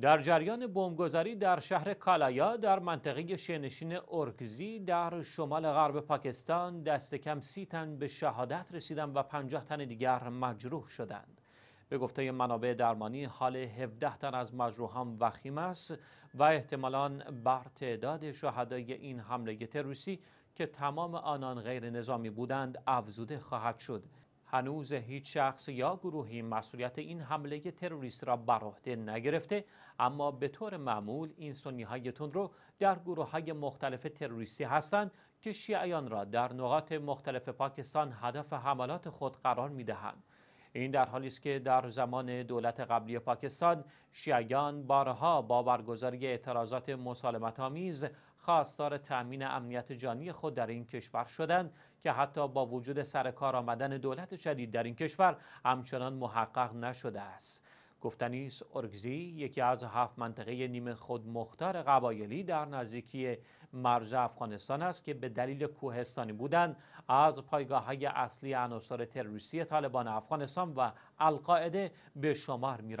در جریان بمبگذاری در شهر کالایا در منطقه شنشین ارگزی در شمال غرب پاکستان دست کم سی تن به شهادت رسیدند و پنجاه تن دیگر مجروح شدند. به گفته منابع درمانی حال 17 تن از مجروحان وخیم است و احتمالاً بر تعداد شهدای این حمله تروریستی که تمام آنان غیر نظامی بودند افزوده خواهد شد. هنوز هیچ شخص یا گروهی مسئولیت این حمله تروریست را بر عهده نگرفته اما به طور معمول این سنی هایتون رو در گروه های مختلف تروریستی هستند که شیعیان را در نقاط مختلف پاکستان هدف حملات خود قرار می دهند. این در حالی است که در زمان دولت قبلی پاکستان شیعیان بارها با برگزاری اعتراضات مسالمت آمیز خواستار تأمین امنیت جانی خود در این کشور شدند که حتی با وجود سرکار آمدن دولت شدید در این کشور همچنان محقق نشده است گفتنی است ارگزی یکی از هفت منطقه نیمه خود مختار قبایلی در نزدیکی مرز افغانستان است که به دلیل کوهستانی بودن از پایگاه های اصلی عناصر تروریستی طالبان افغانستان و القاعده به شمار می